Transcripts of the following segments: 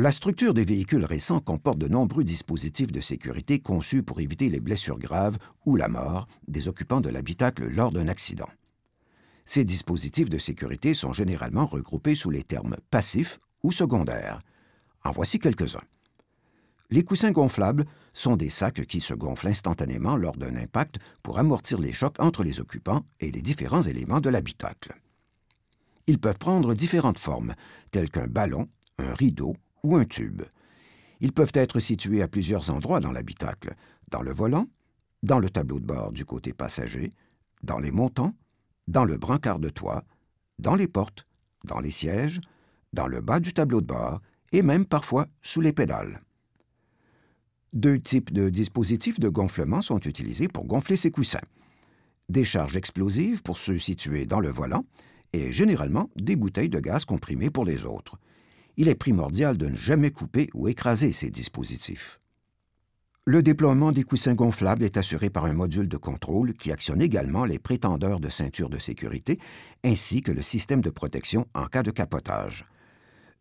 La structure des véhicules récents comporte de nombreux dispositifs de sécurité conçus pour éviter les blessures graves ou la mort des occupants de l'habitacle lors d'un accident. Ces dispositifs de sécurité sont généralement regroupés sous les termes passifs ou secondaires. En voici quelques-uns. Les coussins gonflables sont des sacs qui se gonflent instantanément lors d'un impact pour amortir les chocs entre les occupants et les différents éléments de l'habitacle. Ils peuvent prendre différentes formes, telles qu'un ballon, un rideau ou un tube. Ils peuvent être situés à plusieurs endroits dans l'habitacle, dans le volant, dans le tableau de bord du côté passager, dans les montants, dans le brancard de toit, dans les portes, dans les sièges, dans le bas du tableau de bord et même parfois sous les pédales. Deux types de dispositifs de gonflement sont utilisés pour gonfler ces coussins. Des charges explosives pour ceux situés dans le volant et généralement des bouteilles de gaz comprimées pour les autres il est primordial de ne jamais couper ou écraser ces dispositifs. Le déploiement des coussins gonflables est assuré par un module de contrôle qui actionne également les prétendeurs de ceinture de sécurité ainsi que le système de protection en cas de capotage.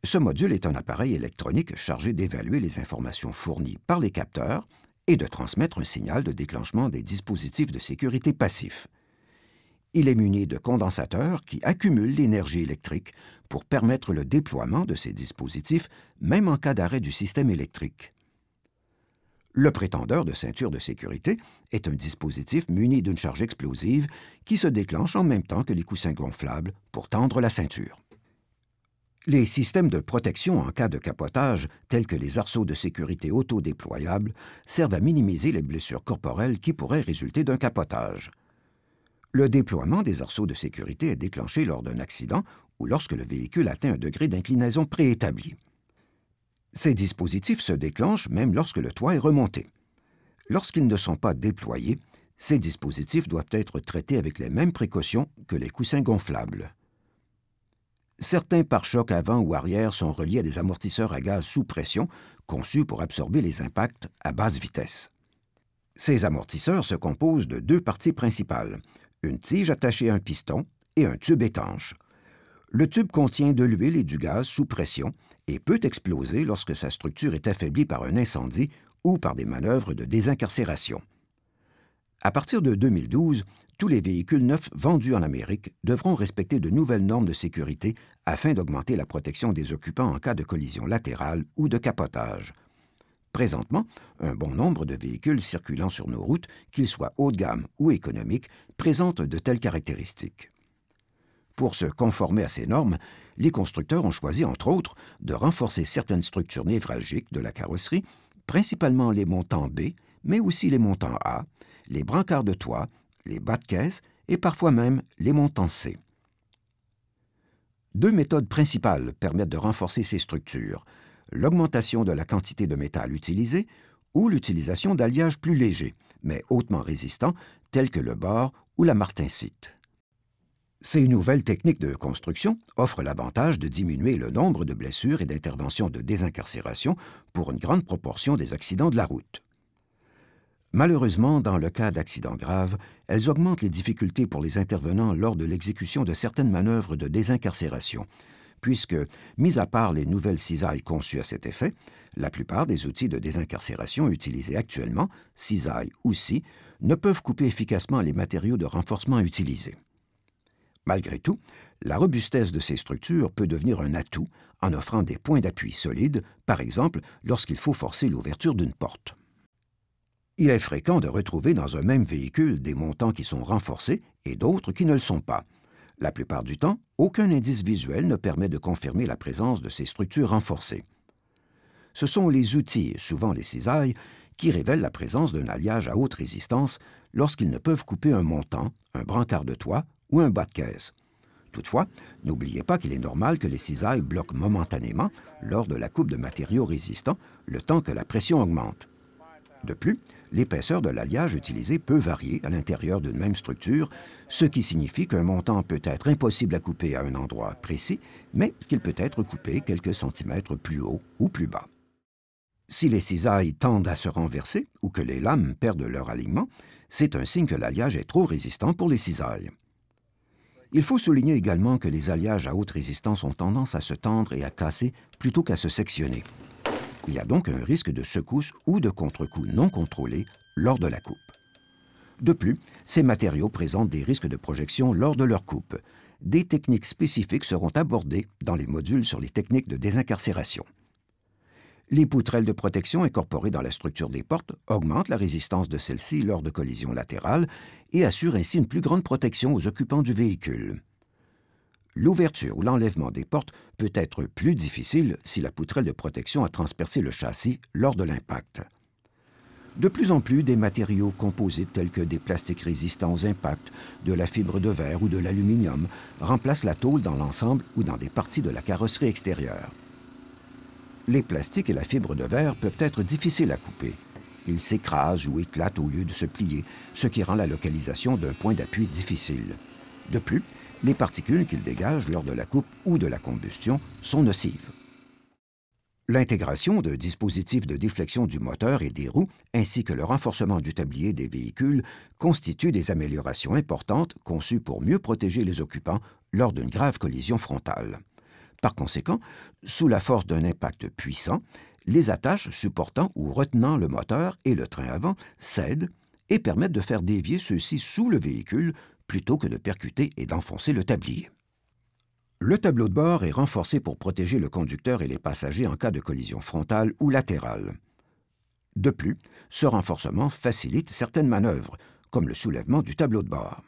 Ce module est un appareil électronique chargé d'évaluer les informations fournies par les capteurs et de transmettre un signal de déclenchement des dispositifs de sécurité passifs. Il est muni de condensateurs qui accumulent l'énergie électrique pour permettre le déploiement de ces dispositifs même en cas d'arrêt du système électrique. Le prétendeur de ceinture de sécurité est un dispositif muni d'une charge explosive qui se déclenche en même temps que les coussins gonflables pour tendre la ceinture. Les systèmes de protection en cas de capotage, tels que les arceaux de sécurité autodéployables, servent à minimiser les blessures corporelles qui pourraient résulter d'un capotage. Le déploiement des arceaux de sécurité est déclenché lors d'un accident ou lorsque le véhicule atteint un degré d'inclinaison préétabli. Ces dispositifs se déclenchent même lorsque le toit est remonté. Lorsqu'ils ne sont pas déployés, ces dispositifs doivent être traités avec les mêmes précautions que les coussins gonflables. Certains pare-chocs avant ou arrière sont reliés à des amortisseurs à gaz sous pression conçus pour absorber les impacts à basse vitesse. Ces amortisseurs se composent de deux parties principales, une tige attachée à un piston et un tube étanche. Le tube contient de l'huile et du gaz sous pression et peut exploser lorsque sa structure est affaiblie par un incendie ou par des manœuvres de désincarcération. À partir de 2012, tous les véhicules neufs vendus en Amérique devront respecter de nouvelles normes de sécurité afin d'augmenter la protection des occupants en cas de collision latérale ou de capotage. Présentement, un bon nombre de véhicules circulant sur nos routes, qu'ils soient haut de gamme ou économiques, présentent de telles caractéristiques. Pour se conformer à ces normes, les constructeurs ont choisi, entre autres, de renforcer certaines structures névralgiques de la carrosserie, principalement les montants B, mais aussi les montants A, les brancards de toit, les bas de caisse et parfois même les montants C. Deux méthodes principales permettent de renforcer ces structures – l'augmentation de la quantité de métal utilisé ou l'utilisation d'alliages plus légers, mais hautement résistants, tels que le bord ou la martensite. Ces nouvelles techniques de construction offrent l'avantage de diminuer le nombre de blessures et d'interventions de désincarcération pour une grande proportion des accidents de la route. Malheureusement, dans le cas d'accidents graves, elles augmentent les difficultés pour les intervenants lors de l'exécution de certaines manœuvres de désincarcération, puisque, mis à part les nouvelles cisailles conçues à cet effet, la plupart des outils de désincarcération utilisés actuellement, cisailles ou ne peuvent couper efficacement les matériaux de renforcement utilisés. Malgré tout, la robustesse de ces structures peut devenir un atout en offrant des points d'appui solides, par exemple lorsqu'il faut forcer l'ouverture d'une porte. Il est fréquent de retrouver dans un même véhicule des montants qui sont renforcés et d'autres qui ne le sont pas, la plupart du temps, aucun indice visuel ne permet de confirmer la présence de ces structures renforcées. Ce sont les outils, souvent les cisailles, qui révèlent la présence d'un alliage à haute résistance lorsqu'ils ne peuvent couper un montant, un brancard de toit ou un bas de caisse. Toutefois, n'oubliez pas qu'il est normal que les cisailles bloquent momentanément lors de la coupe de matériaux résistants le temps que la pression augmente. De plus, l'épaisseur de l'alliage utilisé peut varier à l'intérieur d'une même structure, ce qui signifie qu'un montant peut être impossible à couper à un endroit précis, mais qu'il peut être coupé quelques centimètres plus haut ou plus bas. Si les cisailles tendent à se renverser ou que les lames perdent leur alignement, c'est un signe que l'alliage est trop résistant pour les cisailles. Il faut souligner également que les alliages à haute résistance ont tendance à se tendre et à casser plutôt qu'à se sectionner. Il y a donc un risque de secousse ou de contre-coup non contrôlé lors de la coupe. De plus, ces matériaux présentent des risques de projection lors de leur coupe. Des techniques spécifiques seront abordées dans les modules sur les techniques de désincarcération. Les poutrelles de protection incorporées dans la structure des portes augmentent la résistance de celles-ci lors de collisions latérales et assurent ainsi une plus grande protection aux occupants du véhicule. L'ouverture ou l'enlèvement des portes peut être plus difficile si la poutrelle de protection a transpercé le châssis lors de l'impact. De plus en plus, des matériaux composites tels que des plastiques résistants aux impacts, de la fibre de verre ou de l'aluminium remplacent la tôle dans l'ensemble ou dans des parties de la carrosserie extérieure. Les plastiques et la fibre de verre peuvent être difficiles à couper. Ils s'écrasent ou éclatent au lieu de se plier, ce qui rend la localisation d'un point d'appui difficile. De plus, les particules qu'il dégage lors de la coupe ou de la combustion sont nocives. L'intégration de dispositifs de déflexion du moteur et des roues, ainsi que le renforcement du tablier des véhicules, constituent des améliorations importantes conçues pour mieux protéger les occupants lors d'une grave collision frontale. Par conséquent, sous la force d'un impact puissant, les attaches supportant ou retenant le moteur et le train avant cèdent et permettent de faire dévier ceux-ci sous le véhicule plutôt que de percuter et d'enfoncer le tablier. Le tableau de bord est renforcé pour protéger le conducteur et les passagers en cas de collision frontale ou latérale. De plus, ce renforcement facilite certaines manœuvres, comme le soulèvement du tableau de bord.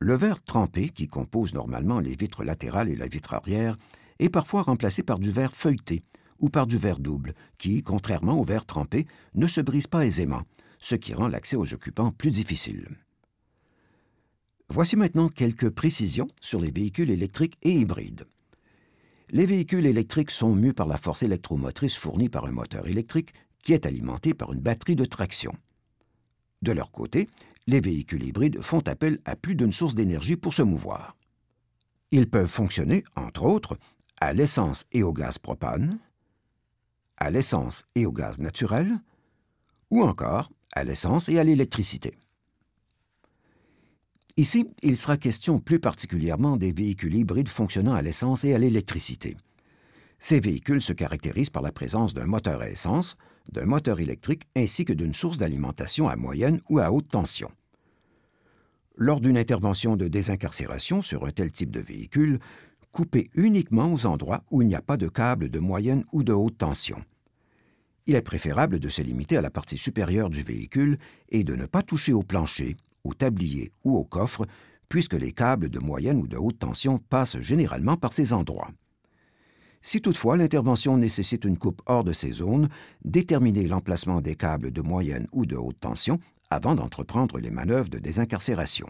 Le verre trempé, qui compose normalement les vitres latérales et la vitre arrière, est parfois remplacé par du verre feuilleté ou par du verre double, qui, contrairement au verre trempé, ne se brise pas aisément, ce qui rend l'accès aux occupants plus difficile. Voici maintenant quelques précisions sur les véhicules électriques et hybrides. Les véhicules électriques sont mus par la force électromotrice fournie par un moteur électrique qui est alimenté par une batterie de traction. De leur côté, les véhicules hybrides font appel à plus d'une source d'énergie pour se mouvoir. Ils peuvent fonctionner, entre autres, à l'essence et au gaz propane, à l'essence et au gaz naturel, ou encore à l'essence et à l'électricité. Ici, il sera question plus particulièrement des véhicules hybrides fonctionnant à l'essence et à l'électricité. Ces véhicules se caractérisent par la présence d'un moteur à essence, d'un moteur électrique ainsi que d'une source d'alimentation à moyenne ou à haute tension. Lors d'une intervention de désincarcération sur un tel type de véhicule, coupez uniquement aux endroits où il n'y a pas de câble de moyenne ou de haute tension. Il est préférable de se limiter à la partie supérieure du véhicule et de ne pas toucher au plancher, au tablier ou au coffre, puisque les câbles de moyenne ou de haute tension passent généralement par ces endroits. Si toutefois l'intervention nécessite une coupe hors de ces zones, déterminez l'emplacement des câbles de moyenne ou de haute tension avant d'entreprendre les manœuvres de désincarcération.